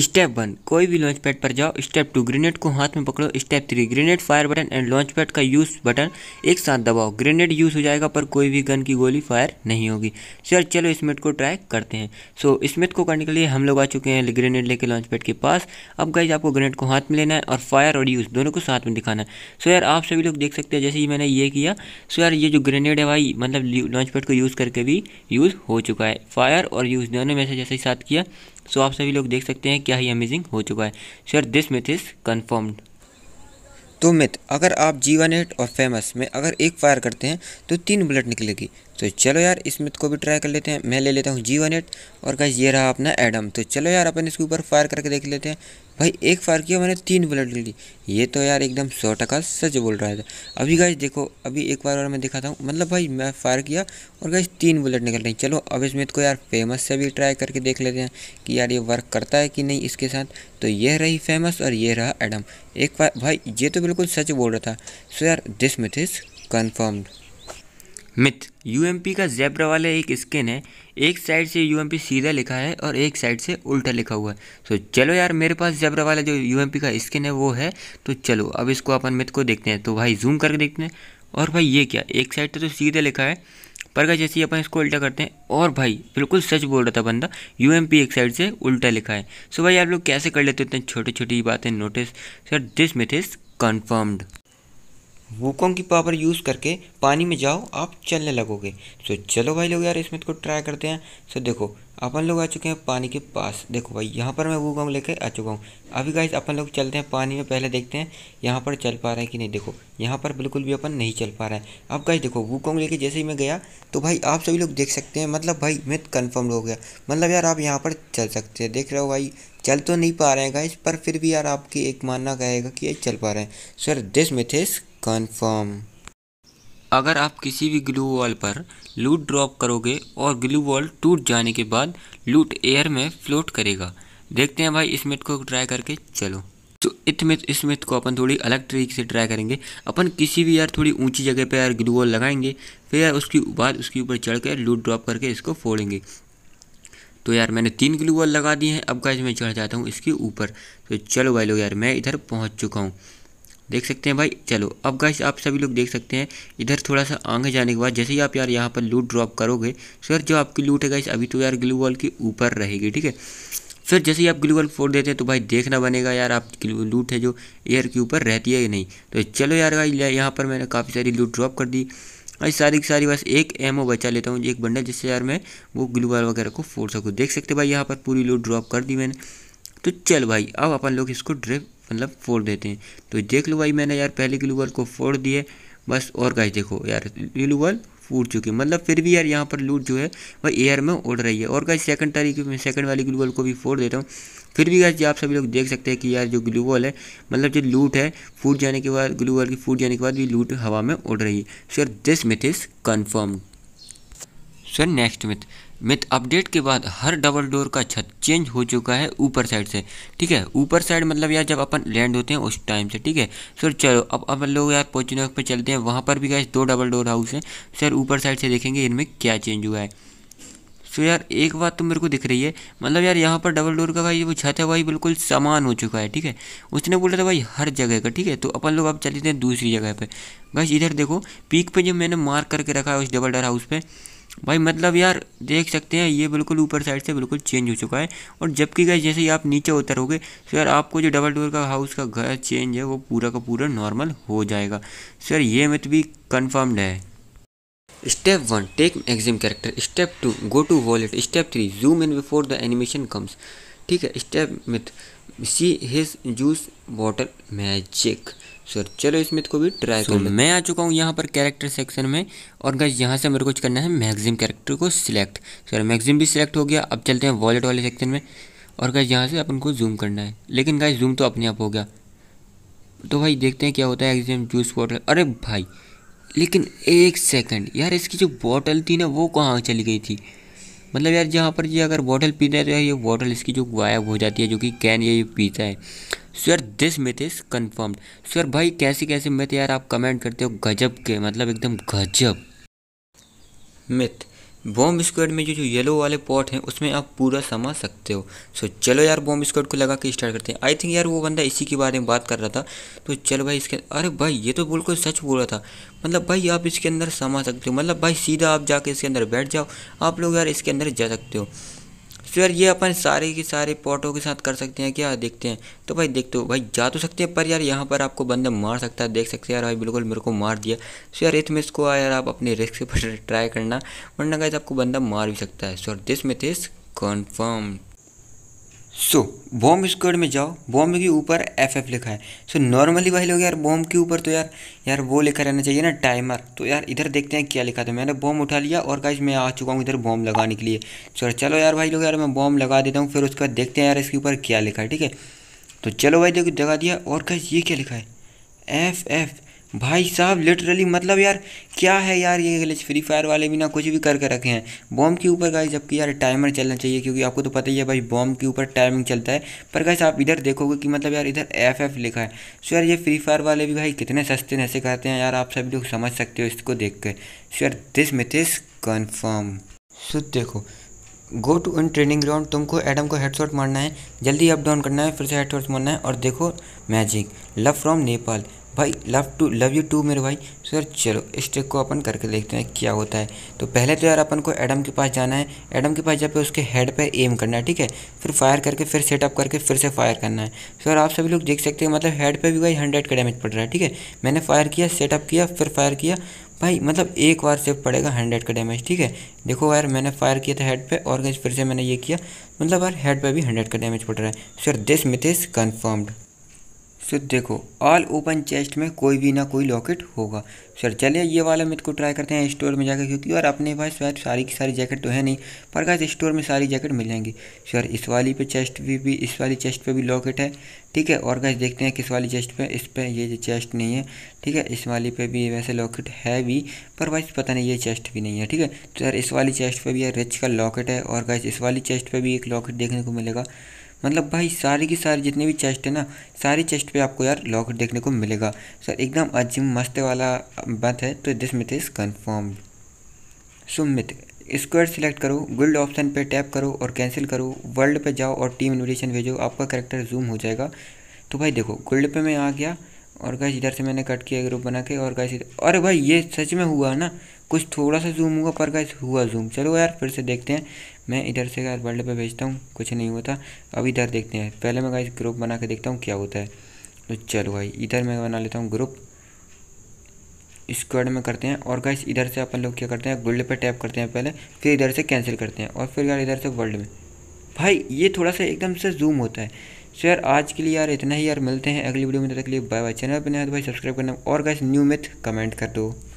step one कोई भी launch pad पर जाओ स्टेप टू ग्रेनेड को हाथ में पकड़ो step three grenade fire button and launch pad का यूज़ बटन एक साथ दबाओ ग्रेनेड यूज़ हो जाएगा पर कोई भी गन की गोली फायर नहीं होगी सर चलो स्मिथ को ट्राई करते हैं सो so, इस को करने के लिए हम लोग आ चुके हैं ग्रेनेड लेके लॉन्च पैड के पास अब गई आपको ग्रेनेड को हाथ में लेना है और फायर और यूज़ दोनों को साथ में दिखाना है सो so, यार आप सभी लोग देख सकते हैं जैसे ही मैंने ये किया सो so, यार ये जो ग्रेनेड है भाई मतलब लॉन्च पैड को यूज़ करके भी यूज़ हो चुका है फायर और यूज़ दोनों में से जैसे ही साथ किया सो आप सभी लोग देख सकते हैं क्या ही अमेजिंग हो चुका है sir this myth is confirmed तो मिथ अगर आप जीवन और फेमस में अगर एक फायर करते हैं तो तीन बुलेट निकलेगी तो चलो यार इस मिथ को भी ट्राई कर लेते हैं मैं ले लेता हूँ जी वन एट और कहा ये रहा अपना एडम तो चलो यार अपन इसके ऊपर फायर करके देख लेते हैं भाई एक फायर किया मैंने तीन बुलेट ली ये तो यार एकदम सौ टका सच बोल रहा था अभी गाइज देखो अभी एक बार और मैं दिखाता हूँ मतलब भाई मैं फायर किया और गाइज तीन बुलेट निकल रही चलो अब इस मिथ को यार फेमस से भी ट्राई करके देख लेते हैं कि यार ये वर्क करता है कि नहीं इसके साथ तो ये रही फेमस और ये रहा एडम एक बार भाई ये तो बिल्कुल सच बोल रहा था सो यार this myth is confirmed myth UMP का जेब्रा वाला एक स्किन है एक साइड से यूएमपी सीधा लिखा है और एक साइड से उल्टा लिखा हुआ है सो so, चलो यार मेरे पास जेब्रा वाला जो यूएमपी का स्किन है वो है तो चलो अब इसको अपन मिथ को देखते हैं तो भाई जूम करके देखते हैं और भाई ये क्या एक साइड से तो सीधा लिखा है पर का जैसे ही अपन इसको उल्टा करते हैं और भाई बिल्कुल सच बोल रहा था बंदा यू एक साइड से उल्टा लिखा है सो so, भाई आप लोग कैसे कर लेते हो इतने छोटी छोटी बातें notice sir this myth is confirmed Wukong की पावर यूज़ करके पानी में जाओ आप चलने लगोगे सो तो चलो भाई लोग यार इसमें को तो ट्राई करते हैं सो तो देखो अपन लोग आ चुके हैं पानी के पास देखो भाई यहाँ पर मैं वूकोंग लेकर आ चुका हूँ अभी गाइज अपन लोग चलते हैं पानी में पहले देखते हैं यहाँ पर चल पा रहे हैं कि नहीं देखो यहाँ पर बिल्कुल भी अपन नहीं चल पा रहे हैं अब गाइज देखो वूकोंग लेके जैसे ही मैं गया तो भाई आप सभी लोग देख सकते हैं मतलब भाई मैं कन्फर्म हो गया मतलब यार आप यहाँ पर चल सकते हैं देख रहे हो भाई चल तो नहीं पा रहे हैं गाइज पर फिर भी यार आपकी एक मानना कहेगा कि ये चल पा रहे हैं सर दिस मिथिस कन्फर्म अगर आप किसी भी ग्लू वॉल पर लूट ड्रॉप करोगे और ग्लू वॉल टूट जाने के बाद लूट एयर में फ्लोट करेगा देखते हैं भाई इस मिथ को ट्राई करके चलो तो इस स्मिथ इस मिथ को अपन थोड़ी अलग तरीके से ट्राई करेंगे अपन किसी भी यार थोड़ी ऊंची जगह पे यार ग्लू वॉल लगाएंगे फिर यार उसके बाद उसके ऊपर चढ़ कर लूट ड्रॉप करके इसको फोड़ेंगे तो यार मैंने तीन ग्लू वॉल लगा दिए हैं अब गाइज मैं चढ़ जाता हूँ इसके ऊपर तो चलो भाई लोग यार मैं इधर पहुँच चुका हूँ देख सकते हैं भाई चलो अब गाइस आप सभी लोग देख सकते हैं इधर थोड़ा सा आगे जाने के बाद जैसे ही आप यार यहाँ पर लूट ड्रॉप करोगे सर जो आपकी लूट है गाइस अभी तो यार ग्लू वॉल के ऊपर रहेगी ठीक है फिर जैसे ही आप ग्लू वॉल फोड़ देते हैं तो भाई देखना बनेगा यार आपकी लूट है जो एयर के ऊपर रहती है या नहीं तो चलो यार यहाँ पर मैंने काफ़ी सारी लूट ड्रॉप कर दी भाई सारी की सारी बस एक एमओ बचा लेता हूँ एक बंडल जिससे यार मैं वो ग्लूवाल वगैरह को फोड़ सकूँ देख सकते भाई यहाँ पर पूरी लूट ड्रॉप कर दी मैंने तो चल भाई अब अपन लोग इसको ड्रिप मतलब फोड़ देते हैं तो देख लो भाई मैंने यार पहले ग्लूवल को फोड़ दिए बस और गाइस देखो यार ग्लूवल फूट चुकी मतलब फिर भी यार यहाँ पर लूट जो है वह एयर में उड़ रही है और गाइस सेकंड तरीके में सेकंड वाली ग्लूवल को भी फोड़ देता हूँ फिर भी गाइस आप सभी लोग देख सकते हैं कि यार जो ग्लूगल है मतलब जो लूट है फूट जाने के बाद ग्लूवल की फूट जाने के बाद भी लूट हवा में उड़ रही है sir this myth is confirm sir next myth with update के बाद हर डबल डोर का छत चेंज हो चुका है ऊपर साइड से ठीक है ऊपर साइड मतलब यार जब अपन लैंड होते हैं उस टाइम से ठीक है सर चलो अब अपन लोग यार पोचिनोक पे चलते हैं वहाँ पर भी गए दो डबल डोर हाउस हैं सर ऊपर साइड से देखेंगे इनमें क्या चेंज हुआ है सो यार एक बात तो मेरे को दिख रही है मतलब यार यहाँ पर डबल डोर का भाई वो छत है भाई बिल्कुल समान हो चुका है ठीक है उसने बोला था भाई हर जगह का ठीक है तो अपन लोग अब चलते हैं दूसरी जगह पर बस इधर देखो पीक पे जो मैंने मार्क करके रखा है उस डबल डोर हाउस पर भाई मतलब यार देख सकते हैं ये बिल्कुल ऊपर साइड से बिल्कुल चेंज हो चुका है और जबकि गए जैसे ही आप नीचे उतरोगे तो यार आपको जो डबल डोर का हाउस का घर चेंज है वो पूरा का पूरा नॉर्मल हो जाएगा सर ये मिथ भी कन्फर्म्ड है step one take Exim character step two go to wallet step three zoom in before the animation comes ठीक है step myth see his juice water magic sir चलो इस मिथ को भी ट्राई so, कर मैं आ चुका हूँ यहाँ पर कैरेक्टर सेक्शन में और गाइज यहाँ से मेरे को कुछ करना है मैगजिम कैरेक्टर को सिलेक्ट सर मैगजिम भी सिलेक्ट हो गया अब चलते हैं वॉलेट वाले सेक्शन में और गाइज यहाँ से अपन को जूम करना है लेकिन गाइज जूम तो अपने आप हो गया तो भाई देखते हैं क्या होता है एग्जाम जूस बॉटल अरे भाई लेकिन एक सेकंड यार इसकी जो बॉटल थी ना वो कहाँ चली गई थी मतलब यार जहाँ पर ये अगर बॉटल पीता है तो ये बॉटल इसकी जो गायब हो जाती है जो कि कैन ये पीता है सो यार this myth is confirmed so यार भाई कैसे कैसे मिथ यार आप कमेंट करते हो गजब के मतलब एकदम गजब मिथ बॉम्ब स्क्वाड में जो जो येलो वाले पॉट हैं उसमें आप पूरा समा सकते हो सो so, चलो यार बॉम्ब स्क्वाड को लगा के स्टार्ट करते हैं आई थिंक यार वो बंदा इसी के बारे में बात कर रहा था तो चलो भाई इसके अरे भाई ये तो बिल्कुल सच बोल रहा था मतलब भाई आप इसके अंदर समा सकते हो मतलब भाई सीधा आप जाके इसके अंदर बैठ जाओ आप लोग यार इसके अंदर जा सकते हो तो यार ये अपन सारे के सारे पॉटों के साथ कर सकते हैं क्या देखते हैं तो भाई देखते हो भाई जा तो सकते हैं पर यार यहाँ पर आपको बंदा मार सकता है देख सकते हैं यार भाई बिल्कुल मेरे को मार दिया सो तो यार इसमें इसको यार आप अपने रिस्क पर ट्राई करना वरना गाइज आपको बंदा मार भी सकता है सो दिस में this confirm so bomb squad में जाओ बॉम्ब के ऊपर एफ एफ लिखा है सो so, नॉर्मली भाई लोग यार बॉम्ब के ऊपर तो यार यार वो लिखा रहना चाहिए ना टाइमर तो यार इधर देखते हैं क्या लिखा था मैंने बॉम्ब उठा लिया और गाइज मैं आ चुका हूँ इधर बॉम्ब लगाने के लिए सो so, चलो यार भाई लोग यार मैं बॉम्ब लगा देता हूँ फिर उसका देखते हैं यार इसके ऊपर क्या लिखा है ठीक है तो चलो भाई देखो जगा दिया और गाइज ये क्या लिखा है एफ एफ भाई साहब लिटरली मतलब यार क्या है यार ये गलेज फ्री फायर वाले भी ना कुछ भी करके रखे हैं बॉम्ब के ऊपर गाइस जबकि यार टाइमर चलना चाहिए क्योंकि आपको तो पता ही है भाई बॉम्ब के ऊपर टाइमिंग चलता है पर गाइस आप इधर देखोगे कि मतलब यार इधर एफ एफ लिखा है सो यार ये फ्री फायर वाले भी भाई कितने सस्ते नशे करते हैं यार आप सभी लोग समझ सकते हो इसको देख के सो यार दिस मिथ कन्फर्म सो देखो go to in training ground तुमको एडम को हेडशॉट मारना है जल्दी अप डाउन करना है फिर से हेडशॉट मारना है और देखो मैजिक लव फ्रॉम नेपाल भाई love too love you too मेरे भाई सो तो यार चलो इस ट्रिक को अपन करके देखते हैं क्या होता है तो पहले तो यार अपन को एडम के पास जाना है एडम के पास जाकर उसके हेड पे एम करना है ठीक है फिर फायर करके फिर सेटअप करके फिर से फायर करना है सो तो यार आप सभी लोग देख सकते हैं मतलब हेड पे भी भाई हंड्रेड का डैमेज पड़ रहा है ठीक है मैंने फायर किया सेटअप किया फिर फायर किया भाई मतलब एक बार से पड़ेगा हंड्रेड का डैमेज ठीक है देखो यार मैंने फायर किया था हेड पे और फिर से मैंने ये किया मतलब यार हेड पे भी हंड्रेड का डैमेज पड़ रहा है sir this myth is confirmed so देखो ऑल ओपन चेस्ट में कोई भी ना कोई लॉकेट होगा सर चलिए ये वाला मिथ को ट्राई करते हैं स्टोर में जाकर क्योंकि और अपने पास शायद सारी की सारी जैकेट तो है नहीं पर गाइस स्टोर में सारी जैकेट मिल जाएंगी सर इस वाली पे चेस्ट भी, भी इस वाली चेस्ट पे भी लॉकेट है ठीक है और गाइस देखते हैं किस वाली चेस्ट पर इस पर ये चेस्ट नहीं है ठीक है इस वाली पे भी वैसे लॉकेट है भी पर वाइस पता नहीं ये चेस्ट भी नहीं है ठीक है तो सर इस वाली चेस्ट पर भी रिच का लॉकेट है और गाइस इस वाली चेस्ट पर भी एक लॉकेट देखने को मिलेगा मतलब भाई सारी की सारी जितनी भी चेस्ट है ना सारी चेस्ट पे आपको यार लॉकेट देखने को मिलेगा सर एकदम अजीब मस्त वाला बात है तो दिस मिथ इज़ कन्फर्म सुमित स्क्वायर सिलेक्ट करो गुल्ड ऑप्शन पे टैप करो और कैंसिल करो वर्ल्ड पे जाओ और टीम इन्विटेशन भेजो आपका करेक्टर जूम हो जाएगा तो भाई देखो गुल्ड पे मैं आ गया और गैस इधर से मैंने कट किया ग्रुप बना के और गैस अरे भाई ये सच में हुआ ना कुछ थोड़ा सा जूम हुआ पर गाइस हुआ जूम चलो यार फिर से देखते हैं मैं इधर से यार वर्ल्ड पे भेजता हूँ कुछ नहीं होता अब इधर देखते हैं पहले मैं गाइस ग्रुप बना के देखता हूँ क्या होता है तो चलो भाई इधर मैं बना लेता हूँ ग्रुप स्क्वाड में करते हैं और गाइस इधर से अपन लोग क्या करते हैं गोल्ड पर टैप करते हैं पहले फिर इधर से कैंसिल करते हैं और फिर यार इधर से वर्ल्ड में भाई ये थोड़ा सा एकदम से जूम होता है सो यार आज के लिए यार इतना ही यार मिलते हैं अगली वीडियो में तब तक के लिए बाय बाय चैनल पर नया तो भाई सब्सक्राइब करना और गाइस न्यू मिथ कमेंट कर दो